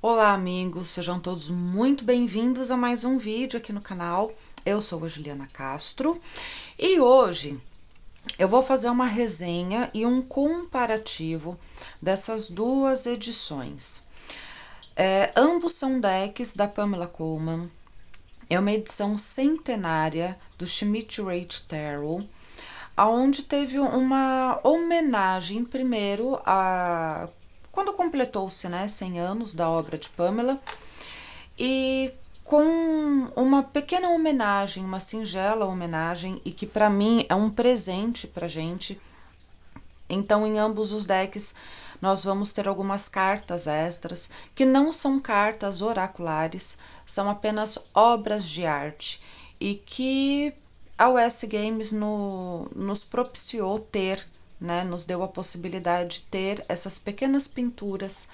Olá amigos, sejam todos muito bem-vindos a mais um vídeo aqui no canal. Eu sou a Juliana Castro e hoje eu vou fazer uma resenha e um comparativo dessas duas edições. É, ambos são decks da Pamela Coleman, é uma edição centenária do Schmidt Rate Tarot, aonde teve uma homenagem primeiro a quando completou-se né, 100 anos da obra de Pamela, e com uma pequena homenagem, uma singela homenagem, e que para mim é um presente para gente. Então, em ambos os decks, nós vamos ter algumas cartas extras, que não são cartas oraculares, são apenas obras de arte, e que a US Games no, nos propiciou ter né? Nos deu a possibilidade de ter essas pequenas pinturas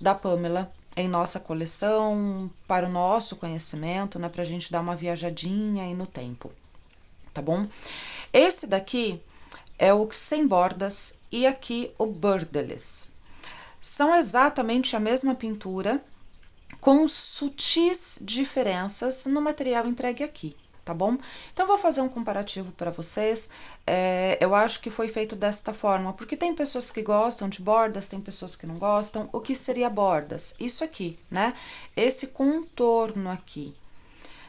da Pamela em nossa coleção, para o nosso conhecimento, né? a gente dar uma viajadinha aí no tempo, tá bom? Esse daqui é o Sem Bordas e aqui o Burdeles. São exatamente a mesma pintura, com sutis diferenças no material entregue aqui tá bom? Então, vou fazer um comparativo para vocês. É, eu acho que foi feito desta forma, porque tem pessoas que gostam de bordas, tem pessoas que não gostam. O que seria bordas? Isso aqui, né? Esse contorno aqui.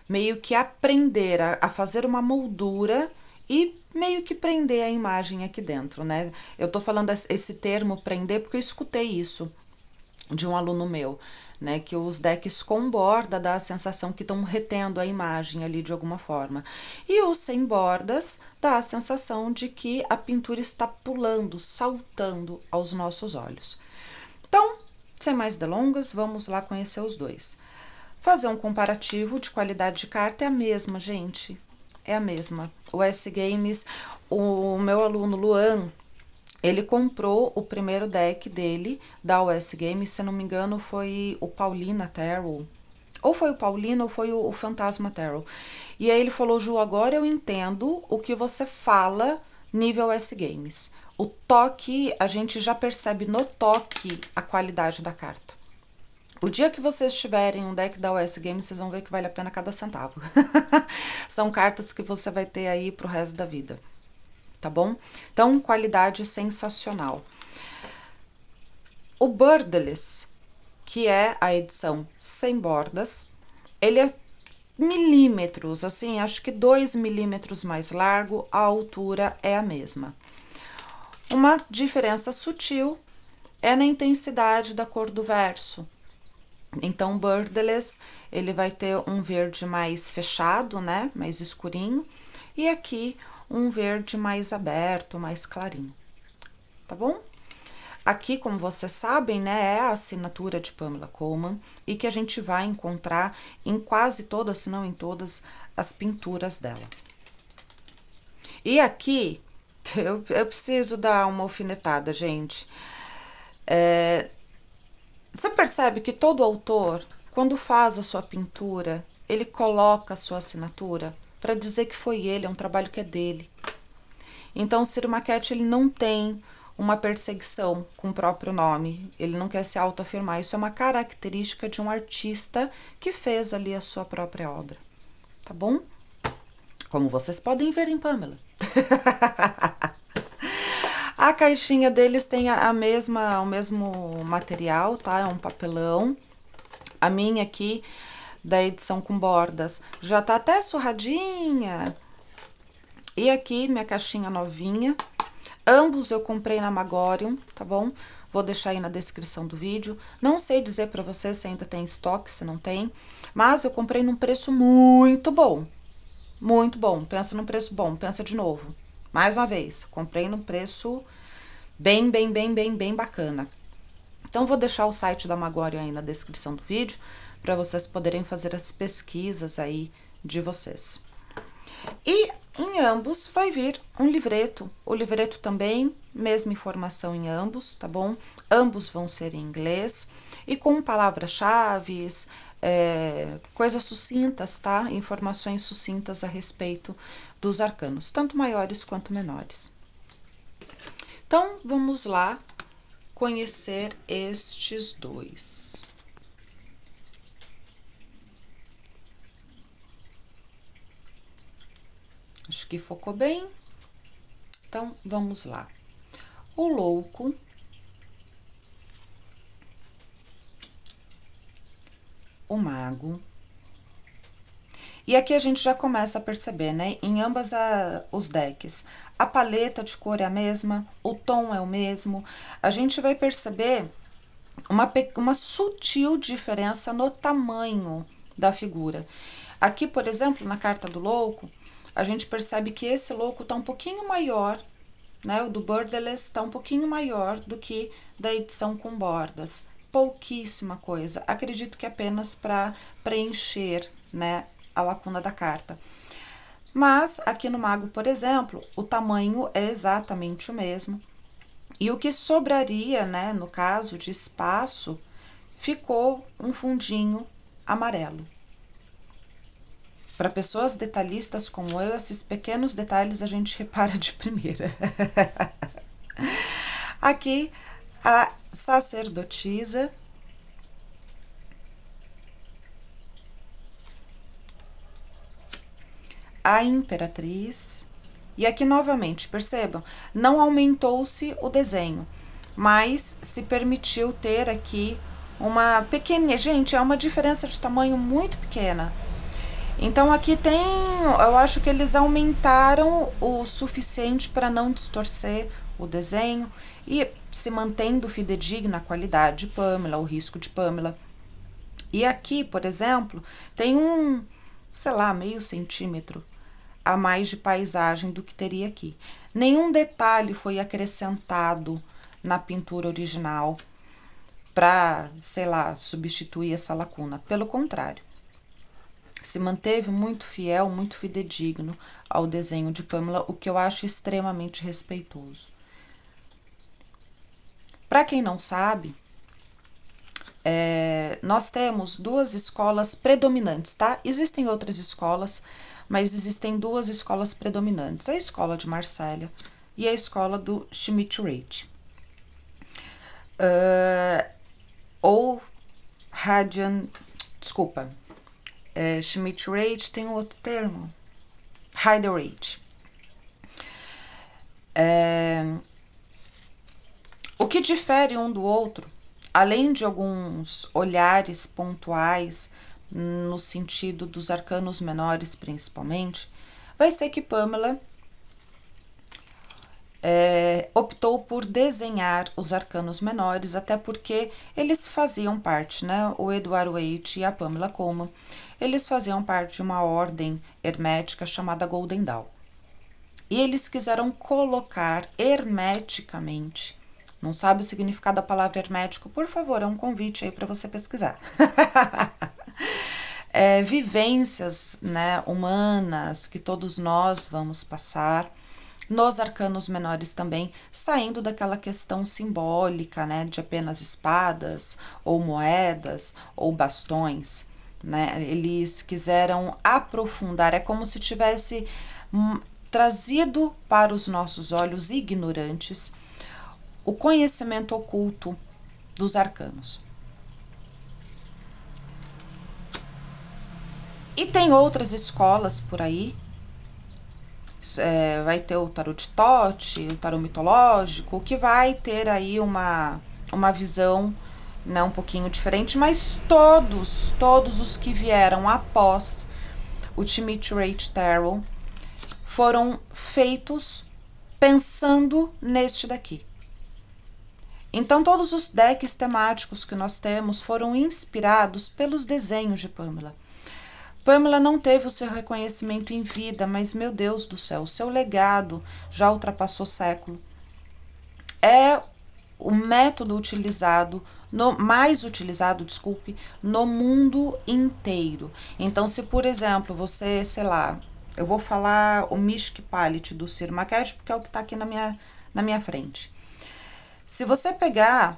Meio que aprender a, a fazer uma moldura e meio que prender a imagem aqui dentro, né? Eu tô falando esse termo prender porque eu escutei isso de um aluno meu né? Que os decks com borda dá a sensação que estão retendo a imagem ali de alguma forma. E os sem bordas dá a sensação de que a pintura está pulando, saltando aos nossos olhos. Então, sem mais delongas, vamos lá conhecer os dois. Fazer um comparativo de qualidade de carta é a mesma, gente. É a mesma. O S Games, o meu aluno Luan, ele comprou o primeiro deck dele da US Games, se não me engano, foi o Paulina Tarot. Ou foi o Paulina ou foi o, o Fantasma Tarot. E aí ele falou: Ju, agora eu entendo o que você fala nível US Games. O toque, a gente já percebe no toque a qualidade da carta. O dia que vocês tiverem um deck da OS Games, vocês vão ver que vale a pena cada centavo. São cartas que você vai ter aí pro resto da vida tá bom? Então, qualidade sensacional. O Birdless, que é a edição sem bordas, ele é milímetros, assim, acho que dois milímetros mais largo, a altura é a mesma. Uma diferença sutil é na intensidade da cor do verso. Então, Birdless, ele vai ter um verde mais fechado, né, mais escurinho, e aqui um verde mais aberto, mais clarinho, tá bom? Aqui, como vocês sabem, né, é a assinatura de Pamela Coleman e que a gente vai encontrar em quase todas, se não em todas, as pinturas dela. E aqui, eu, eu preciso dar uma alfinetada, gente. É, você percebe que todo autor, quando faz a sua pintura, ele coloca a sua assinatura? para dizer que foi ele, é um trabalho que é dele. Então, o Ciro Maquete ele não tem uma perseguição com o próprio nome, ele não quer se autoafirmar. Isso é uma característica de um artista que fez ali a sua própria obra, tá bom? Como vocês podem ver em Pamela. a caixinha deles tem a mesma, o mesmo material, tá? É um papelão. A minha aqui da edição com bordas. Já tá até surradinha. E aqui minha caixinha novinha. Ambos eu comprei na Magorium, tá bom? Vou deixar aí na descrição do vídeo. Não sei dizer para vocês se ainda tem estoque, se não tem. Mas eu comprei num preço muito bom. Muito bom. Pensa num preço bom. Pensa de novo. Mais uma vez. Comprei num preço bem, bem, bem, bem, bem bacana. Então, vou deixar o site da Magório aí na descrição do vídeo para vocês poderem fazer as pesquisas aí de vocês. E em ambos vai vir um livreto. O livreto também, mesma informação em ambos, tá bom? Ambos vão ser em inglês e com palavras-chave, é, coisas sucintas, tá? Informações sucintas a respeito dos arcanos, tanto maiores quanto menores. Então, vamos lá conhecer estes dois. Acho que focou bem. Então, vamos lá. O louco. O mago. E aqui a gente já começa a perceber, né? Em ambas a, os decks. A paleta de cor é a mesma, o tom é o mesmo. A gente vai perceber uma, uma sutil diferença no tamanho da figura. Aqui, por exemplo, na carta do louco, a gente percebe que esse louco está um pouquinho maior, né? O do borderless está um pouquinho maior do que da edição com bordas. Pouquíssima coisa. Acredito que apenas para preencher, né, a lacuna da carta. Mas aqui no mago, por exemplo, o tamanho é exatamente o mesmo. E o que sobraria, né, no caso de espaço, ficou um fundinho amarelo. Para pessoas detalhistas como eu, esses pequenos detalhes a gente repara de primeira. Aqui, a sacerdotisa. A imperatriz. E aqui novamente, percebam, não aumentou-se o desenho, mas se permitiu ter aqui uma pequena. Gente, é uma diferença de tamanho muito pequena. Então aqui tem, eu acho que eles aumentaram o suficiente para não distorcer o desenho e se mantendo fidedigna a qualidade de Pamela, o risco de Pamela. E aqui, por exemplo, tem um, sei lá, meio centímetro a mais de paisagem do que teria aqui. Nenhum detalhe foi acrescentado na pintura original para, sei lá, substituir essa lacuna. Pelo contrário, se manteve muito fiel, muito fidedigno ao desenho de Pamela, o que eu acho extremamente respeitoso. Para quem não sabe, é, nós temos duas escolas predominantes, tá? Existem outras escolas, mas existem duas escolas predominantes: a escola de Marsella e a escola do Schmidt Rate Uh, ou Radian, desculpa, é, Schmidt Rate tem um outro termo, Heider Rage. É, o que difere um do outro, além de alguns olhares pontuais no sentido dos arcanos menores principalmente, vai ser que Pamela é, optou por desenhar os arcanos menores, até porque eles faziam parte, né? O Eduardo Waite e a Pamela Coma, eles faziam parte de uma ordem hermética chamada Golden Dawn. E eles quiseram colocar hermeticamente. Não sabe o significado da palavra hermético? Por favor, é um convite aí para você pesquisar. É, vivências né, humanas que todos nós vamos passar. Nos arcanos menores também, saindo daquela questão simbólica, né, de apenas espadas, ou moedas, ou bastões. Né? Eles quiseram aprofundar, é como se tivesse hum, trazido para os nossos olhos ignorantes o conhecimento oculto dos arcanos. E tem outras escolas por aí. É, vai ter o tarot de Tote, o tarot mitológico, que vai ter aí uma, uma visão né, um pouquinho diferente, mas todos, todos os que vieram após o Timothy Rate Terrell foram feitos pensando neste daqui. Então, todos os decks temáticos que nós temos foram inspirados pelos desenhos de Pamela. Pamela não teve o seu reconhecimento em vida, mas, meu Deus do céu, seu legado já ultrapassou século. É o método utilizado no, mais utilizado, desculpe, no mundo inteiro. Então, se por exemplo, você, sei lá, eu vou falar o Mishk Palette do Ciro Maquete, porque é o que está aqui na minha, na minha frente. Se você pegar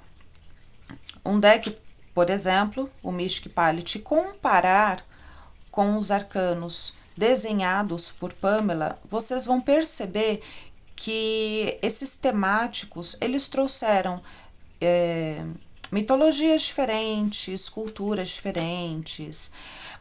um deck, por exemplo, o Mystic Palette, comparar com os arcanos desenhados por Pamela, vocês vão perceber que esses temáticos, eles trouxeram... É, mitologias diferentes, culturas diferentes,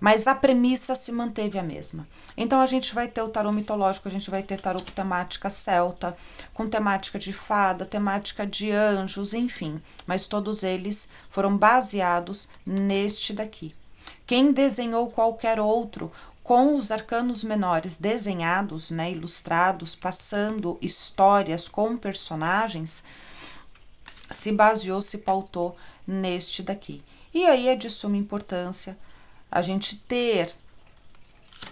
mas a premissa se manteve a mesma. Então a gente vai ter o tarô mitológico, a gente vai ter tarô com temática celta, com temática de fada, temática de anjos, enfim, mas todos eles foram baseados neste daqui. Quem desenhou qualquer outro com os arcanos menores desenhados, né, ilustrados, passando histórias com personagens, se baseou, se pautou neste daqui. E aí é de suma importância a gente ter,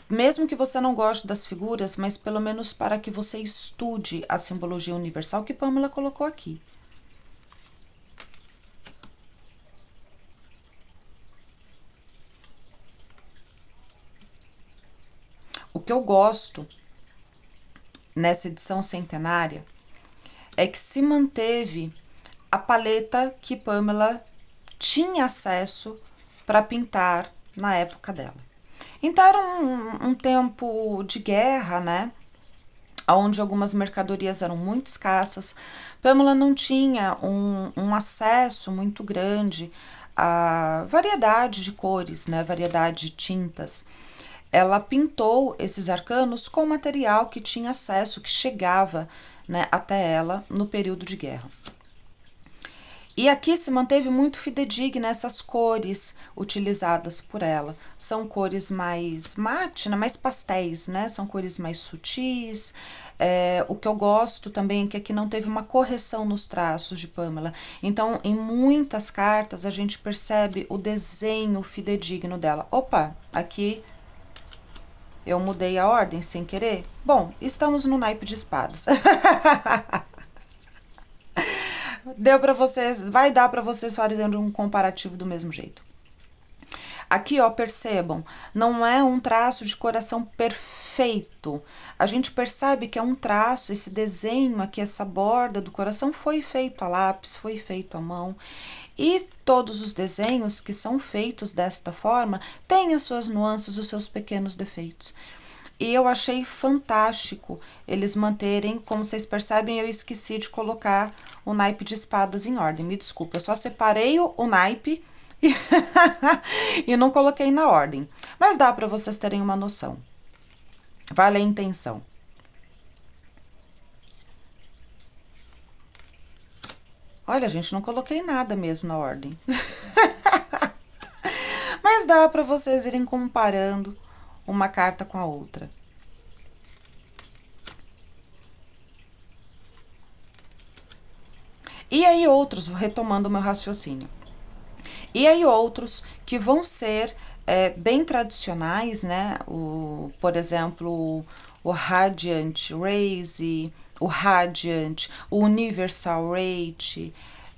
mesmo que você não goste das figuras, mas pelo menos para que você estude a simbologia universal que Pamela colocou aqui. O que eu gosto nessa edição centenária é que se manteve a paleta que Pamela tinha acesso para pintar na época dela. Então era um, um, tempo de guerra, né? Onde algumas mercadorias eram muito escassas. Pamela não tinha um, um acesso muito grande a variedade de cores, né? Variedade de tintas. Ela pintou esses arcanos com material que tinha acesso, que chegava né, até ela no período de guerra. E aqui se manteve muito fidedigna essas cores utilizadas por ela. São cores mais mate, né, mais pastéis, né? São cores mais sutis. É, o que eu gosto também é que aqui não teve uma correção nos traços de Pamela. Então, em muitas cartas, a gente percebe o desenho fidedigno dela. Opa, aqui eu mudei a ordem sem querer? Bom, estamos no naipe de espadas. deu para vocês, vai dar para vocês fazendo um comparativo do mesmo jeito. Aqui, ó, percebam, não é um traço de coração perfeito. A gente percebe que é um traço, esse desenho aqui, essa borda do coração foi feito a lápis, foi feito à mão. E todos os desenhos que são feitos desta forma têm as suas nuances, os seus pequenos defeitos. E eu achei fantástico eles manterem, como vocês percebem, eu esqueci de colocar o naipe de espadas em ordem. Me desculpa, eu só separei o, o naipe e, e não coloquei na ordem. Mas dá para vocês terem uma noção. Vale a intenção. Olha, gente, não coloquei nada mesmo na ordem. Mas dá para vocês irem comparando uma carta com a outra. E aí outros, retomando o meu raciocínio. E aí outros que vão ser é, bem tradicionais, né? O, por exemplo, o Radiant Raise, o Radiant, o Universal Rate,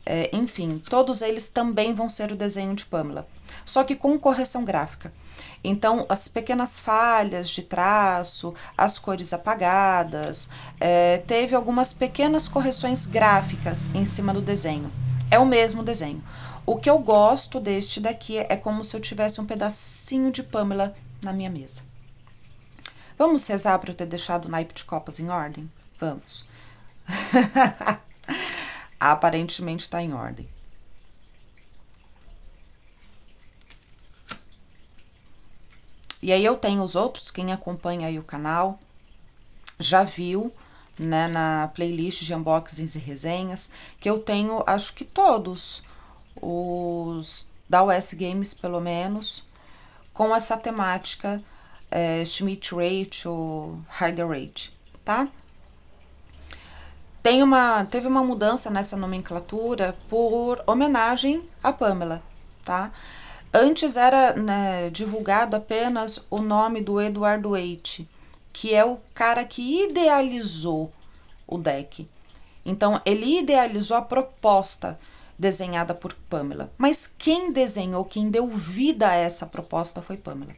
é, enfim, todos eles também vão ser o desenho de Pamela, só que com correção gráfica. Então, as pequenas falhas de traço, as cores apagadas, é, teve algumas pequenas correções gráficas em cima do desenho. É o mesmo desenho. O que eu gosto deste daqui é como se eu tivesse um pedacinho de Pamela na minha mesa. Vamos rezar para eu ter deixado o naipe de copas em ordem? Vamos. Aparentemente está em ordem. E aí eu tenho os outros, quem acompanha aí o canal já viu, né, na playlist de unboxings e resenhas, que eu tenho, acho que todos os da US Games, pelo menos, com essa temática é, Schmidt Rate ou Heider Rate, tá? Tem uma, teve uma mudança nessa nomenclatura por homenagem à Pamela, tá? Antes era né, divulgado apenas o nome do Eduardo Waite, que é o cara que idealizou o deck. Então, ele idealizou a proposta desenhada por Pamela. Mas quem desenhou, quem deu vida a essa proposta foi Pamela.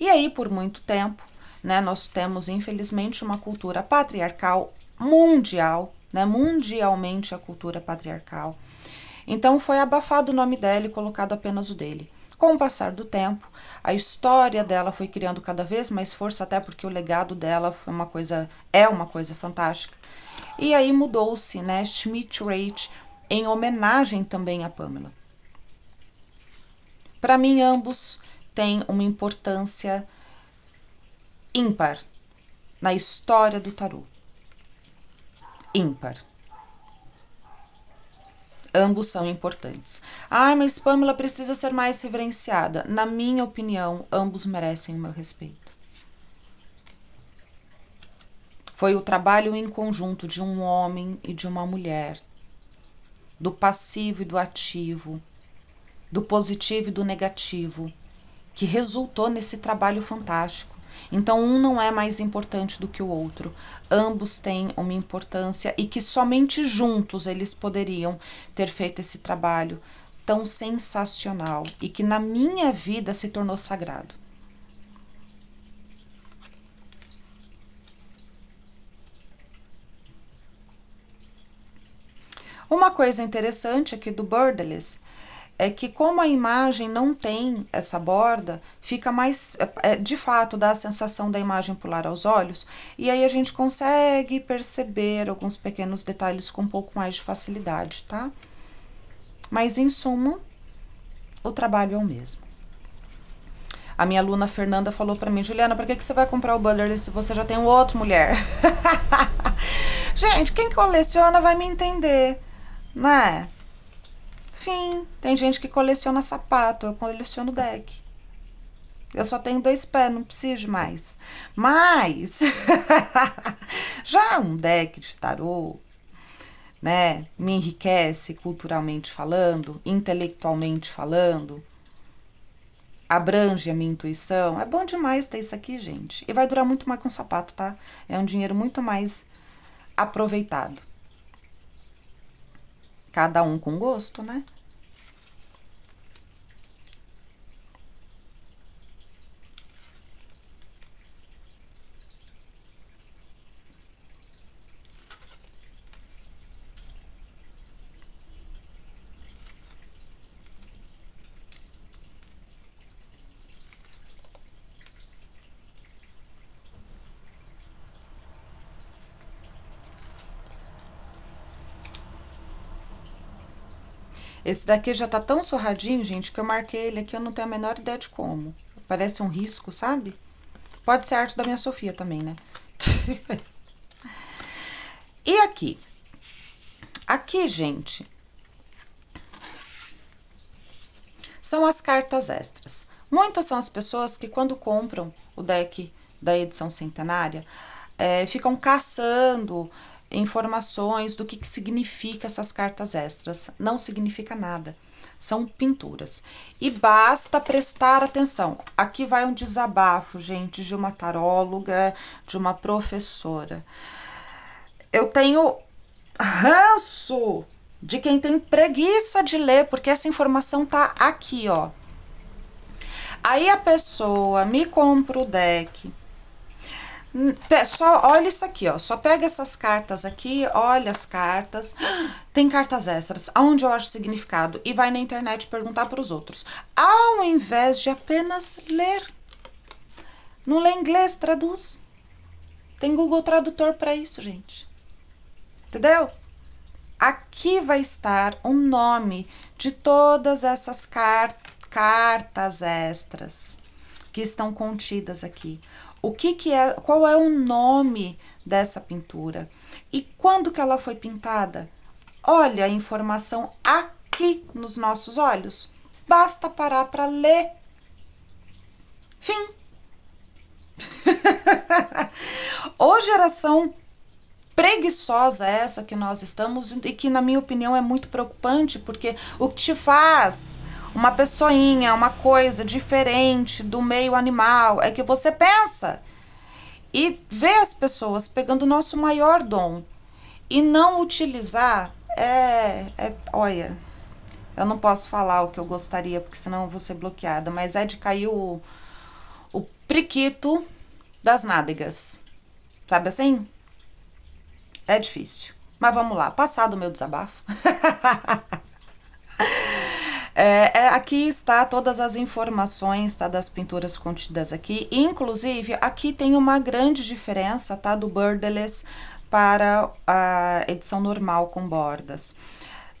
E aí, por muito tempo, né, nós temos, infelizmente, uma cultura patriarcal mundial, né, mundialmente a cultura patriarcal, então foi abafado o nome dela e colocado apenas o dele. Com o passar do tempo, a história dela foi criando cada vez mais força, até porque o legado dela foi uma coisa, é uma coisa fantástica. E aí mudou-se, né, Schmidt Rate em homenagem também a Pamela. Para mim, ambos têm uma importância ímpar na história do tarô. Ímpar. Ambos são importantes. Ah, mas Pamela precisa ser mais reverenciada. Na minha opinião, ambos merecem o meu respeito. Foi o trabalho em conjunto de um homem e de uma mulher, do passivo e do ativo, do positivo e do negativo, que resultou nesse trabalho fantástico. Então, um não é mais importante do que o outro. Ambos têm uma importância e que somente juntos eles poderiam ter feito esse trabalho tão sensacional e que na minha vida se tornou sagrado. Uma coisa interessante aqui é do Birdless é que como a imagem não tem essa borda, fica mais, é, de fato, dá a sensação da imagem pular aos olhos, e aí a gente consegue perceber alguns pequenos detalhes com um pouco mais de facilidade, tá? Mas, em suma, o trabalho é o mesmo. A minha aluna Fernanda falou para mim, Juliana, por que, que você vai comprar o Butler se você já tem um outro mulher? gente, quem coleciona vai me entender, né? Sim, tem gente que coleciona sapato, eu coleciono deck. Eu só tenho dois pés, não preciso mais. Mas já um deck de tarô, né, me enriquece culturalmente falando, intelectualmente falando, abrange a minha intuição. É bom demais ter isso aqui, gente. E vai durar muito mais com um sapato, tá? É um dinheiro muito mais aproveitado. Cada um com gosto, né? Esse daqui já tá tão sorradinho, gente, que eu marquei ele aqui, eu não tenho a menor ideia de como. Parece um risco, sabe? Pode ser arte da minha Sofia também, né? e aqui? Aqui, gente, são as cartas extras. Muitas são as pessoas que quando compram o deck da edição centenária, é, ficam caçando informações do que, que significa essas cartas extras. Não significa nada. São pinturas. E basta prestar atenção. Aqui vai um desabafo, gente, de uma taróloga, de uma professora. Eu tenho ranço de quem tem preguiça de ler, porque essa informação tá aqui, ó. Aí a pessoa me compra o deck, Hum, só olha isso aqui, ó. Só pega essas cartas aqui, olha as cartas. Tem cartas extras, aonde eu acho significado e vai na internet perguntar para os outros, ao invés de apenas ler. Não lê inglês, traduz. Tem Google Tradutor para isso, gente. Entendeu? Aqui vai estar o nome de todas essas car cartas extras que estão contidas aqui o que, que é, qual é o nome dessa pintura e quando que ela foi pintada. Olha a informação aqui nos nossos olhos. Basta parar para ler. Fim. Ô geração preguiçosa essa que nós estamos e que na minha opinião é muito preocupante, porque o que te faz uma pessoinha, uma coisa diferente do meio animal, é que você pensa e vê as pessoas pegando o nosso maior dom e não utilizar é, é olha, eu não posso falar o que eu gostaria porque senão eu vou ser bloqueada, mas é de cair o, o priquito das nádegas. Sabe assim? É difícil. Mas vamos lá, passado o meu desabafo. É, é, aqui está todas as informações tá, das pinturas contidas aqui. Inclusive, aqui tem uma grande diferença tá, do Birdless para a edição normal com bordas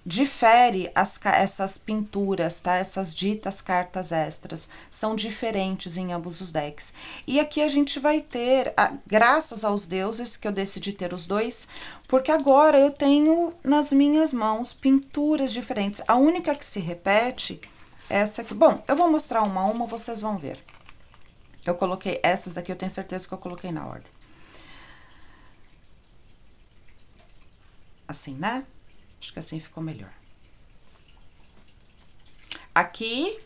difere as, essas pinturas, tá? Essas ditas cartas extras são diferentes em ambos os decks. E aqui a gente vai ter, a, graças aos deuses que eu decidi ter os dois, porque agora eu tenho nas minhas mãos pinturas diferentes. A única que se repete é essa aqui. Bom, eu vou mostrar uma a uma, vocês vão ver. Eu coloquei essas aqui, eu tenho certeza que eu coloquei na ordem. Assim, né? Acho que assim ficou melhor. Aqui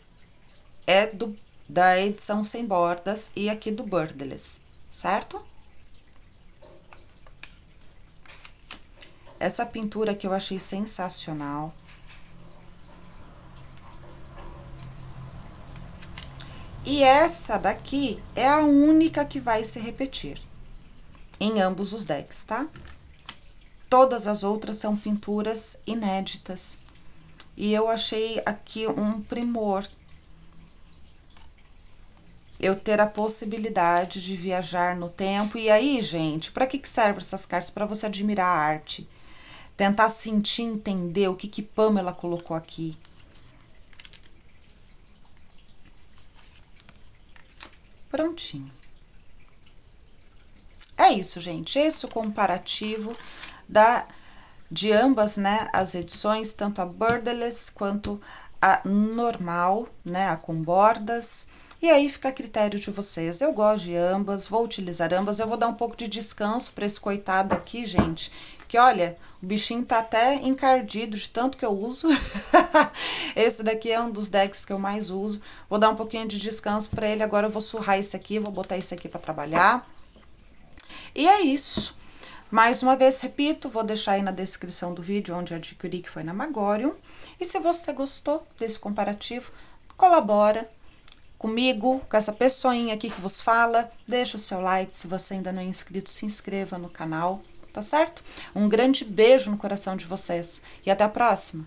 é do, da edição sem bordas e aqui do borderless, certo? Essa pintura que eu achei sensacional. E essa daqui é a única que vai se repetir em ambos os decks, tá? Todas as outras são pinturas inéditas. E eu achei aqui um primor. Eu ter a possibilidade de viajar no tempo. E aí, gente, para que, que servem essas cartas? Para você admirar a arte. Tentar sentir, entender o que, que Pamela colocou aqui. Prontinho. É isso, gente. Esse é o comparativo da, de ambas né, as edições, tanto a borderless quanto a normal, né, a com bordas. E aí fica a critério de vocês. Eu gosto de ambas, vou utilizar ambas. Eu vou dar um pouco de descanso para esse coitado aqui, gente. Que olha, o bichinho tá até encardido de tanto que eu uso. esse daqui é um dos decks que eu mais uso. Vou dar um pouquinho de descanso para ele. Agora eu vou surrar esse aqui, vou botar esse aqui para trabalhar. E é isso. Mais uma vez, repito, vou deixar aí na descrição do vídeo onde adquiri, que foi na Magorium. E se você gostou desse comparativo, colabora comigo, com essa pessoinha aqui que vos fala. Deixa o seu like, se você ainda não é inscrito, se inscreva no canal, tá certo? Um grande beijo no coração de vocês e até a próxima!